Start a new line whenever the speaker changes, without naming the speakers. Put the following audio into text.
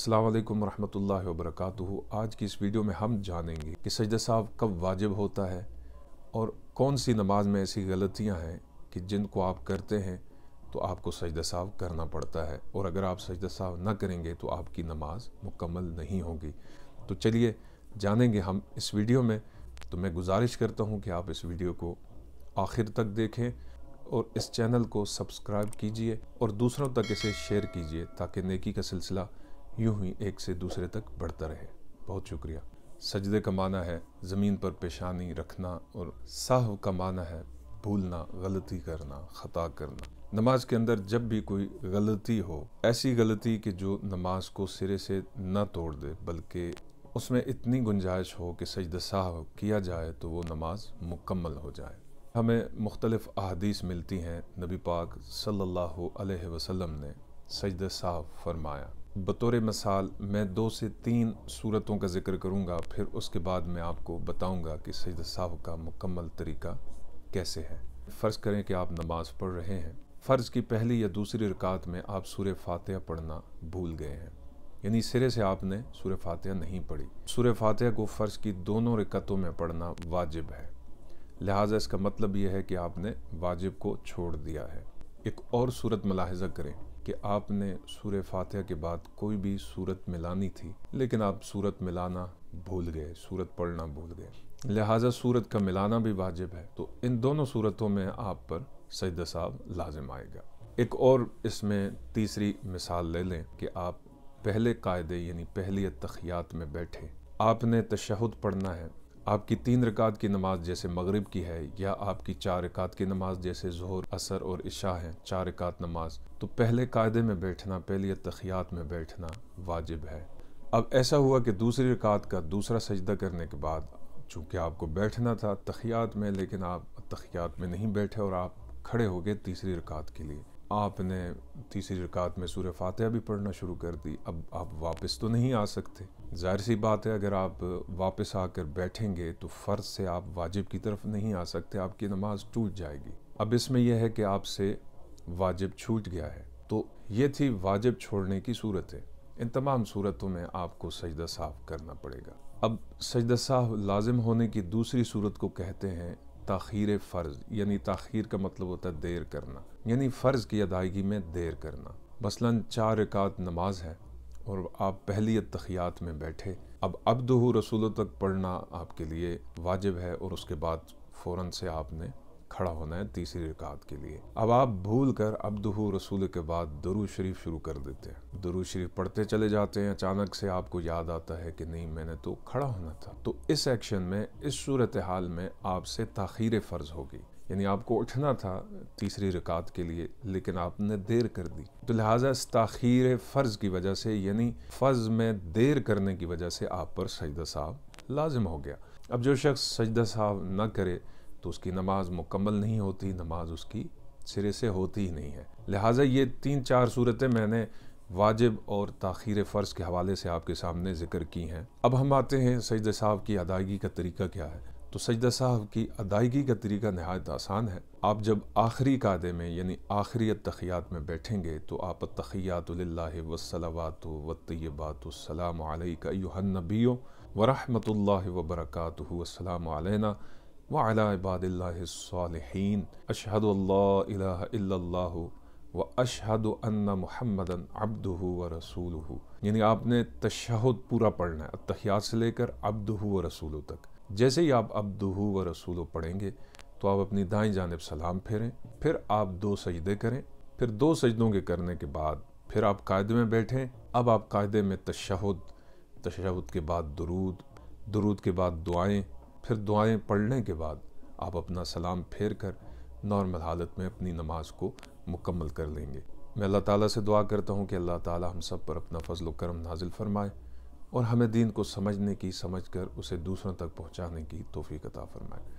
असलम वरहमल वबरक आज की इस वीडियो में हम जानेंगे कि सजदा साहब कब वाजिब होता है और कौन सी नमाज में ऐसी गलतियां हैं कि जिनको आप करते हैं तो आपको सजदा साहब करना पड़ता है और अगर आप सजदा साहब ना करेंगे तो आपकी नमाज मुकम्मल नहीं होगी तो चलिए जानेंगे हम इस वीडियो में तो मैं गुजारिश करता हूँ कि आप इस वीडियो को आखिर तक देखें और इस चैनल को सब्सक्राइब कीजिए और दूसरों तक इसे शेयर कीजिए ताकि नेकी का सिलसिला यूं ही एक से दूसरे तक बढ़ता रहे बहुत शुक्रिया सजदे का माना है ज़मीन पर पेशानी रखना और साहब का माना है भूलना गलती करना ख़ता करना नमाज के अंदर जब भी कोई गलती हो ऐसी गलती कि जो नमाज को सिरे से न तोड़ दे बल्कि उसमें इतनी गुंजाइश हो कि सजद साहब किया जाए तो वो नमाज मुकम्मल हो जाए हमें मुख्तलिफ़ अहदीस मिलती हैं नबी पाक सल्लल्लाहु अलैहि वसल्लम ने सजद साहब फरमाया बतौर मिसाल मैं दो से तीन सूरतों का ज़िक्र करूँगा फिर उसके बाद मैं आपको बताऊँगा कि सजद साहब का मुकम्मल तरीका कैसे है फ़र्ज़ करें कि आप नमाज़ पढ़ रहे हैं फ़र्ज़ की पहली या दूसरी रकात में आप सूर्य फातह पढ़ना भूल गए हैं यानी सिरे से आपने सूर्य फातह नहीं पढ़ी सूर्य फातह को फ़र्ज़ की दोनों रकतों में पढ़ना वाजिब है लिहाजा इसका मतलब यह है कि आपने वाजिब को छोड़ दिया है एक और सूरत मुलाहजा करें कि आपने सूर फातह के बाद कोई भी सूरत मिलानी थी लेकिन आप सूरत मिलाना भूल गए सूरत पढ़ना भूल गए लिहाजा सूरत का मिलाना भी वाजिब है तो इन दोनों सूरतों में आप पर सजद साहब लाजिम आएगा एक और इसमें तीसरी मिसाल ले लें कि आप पहले कायदे यानी पहली तखियात में बैठे आपने तशहद पढ़ना है आपकी तीन रकात की नमाज जैसे मगरिब की है या आपकी चार रकात की नमाज जैसे जहर असर और इशा है चार रकात नमाज तो पहले कायदे में बैठना पहले तखियात में बैठना वाजिब है अब ऐसा हुआ कि दूसरी रकात का दूसरा सजदा करने के बाद चूंकि आपको बैठना था तखियात में लेकिन आप तखियात में नहीं बैठे और आप खड़े हो गए तीसरी रकात के लिए आपने तीसरी रकात में सूर्य फातह भी पढ़ना शुरू कर दी अब आप वापस तो नहीं आ सकते जाहिर सी बात है अगर आप वापस आकर बैठेंगे तो फ़र्ज से आप वाजिब की तरफ नहीं आ सकते आपकी नमाज टूट जाएगी अब इसमें यह है कि आपसे वाजिब छूट गया है तो ये थी वाजिब छोड़ने की सूरतें इन तमाम सूरतों में आपको सजदा साफ करना पड़ेगा अब सजदा साफ लाजिम होने की दूसरी सूरत को कहते हैं तखीर फ़र्ज़ यानी तखीर का मतलब होता है देर करना यानी फ़र्ज़ की अदायगी में देर करना मसला चार रिकात नमाज है और आप पहली तखियात में बैठे अब अब्दू रसूलों तक पढ़ना आपके लिए वाजिब है और उसके बाद फ़ौर से आपने खड़ा होना है तीसरी रिकात के लिए अब आप भूल कर अब रसूल के बाद दरू शरीफ शुरू कर देते हैं दरू शरीफ पढ़ते चले जाते हैं अचानक से आपको याद आता है कि नहीं मैंने तो खड़ा होना था तो इस एक्शन में इस सूरत हाल में आपसे तखीर फ़र्ज होगी यानी आपको उठना था तीसरी रिकात के लिए लेकिन आपने देर कर दी तो लिहाजा इस तखीर फ़र्ज़ की वजह से यानी फ़र्ज़ में देर करने की वजह से आप पर सजदा साहब लाजिम हो गया अब जो शख्स सजदा साहब न करे तो उसकी नमाज मुकम्मल नहीं होती नमाज उसकी सिरे से होती ही नहीं है लिहाजा ये तीन चार सूरतें मैंने वाजिब और तखीर फ़र्ज़ के हवाले से आपके सामने ज़िक्र की हैं अब हम आते हैं सजद साहब की अदायगी का तरीका क्या है तो सजद साहब की अदायगी का तरीका नहायत आसान है आप जब आखिरी कादे में यानी आखिरी तखियात में बैठेंगे तो आप तखियात वसलवात व सलाम का यूहन नबी वरहमत ला वबरकत वाला इबादिल्लासालहीन अशहद अल्लाह व الله अन्न महमदन محمدا عبده ورسوله यानी आपने तशहद पूरा पढ़ना है तहियात से लेकर अब्दुहु व रसूल तक जैसे ही आप अब्दुहु व रसूल पढ़ेंगे तो आप अपनी दाएं जानब सलाम फेरें फिर आप दो सजदे करें फिर दो सजदों के करने के बाद फिर आप कायदे में बैठें अब आप कायदे में तशहद तशहद के बाद दरूद दरूद के बाद दुआएं फिर दुआएं पढ़ने के बाद आप अपना सलाम फेर कर नॉर्मल हालत में अपनी नमाज को मुकम्मल कर लेंगे मैं अल्लाह ताला से दुआ करता हूँ कि अल्लाह ताला हम सब पर अपना फजल करम नाजिल फरमाए और हमें दीन को समझने की समझ कर उसे दूसरों तक पहुँचाने की तोफ़ी कता फ़रमाए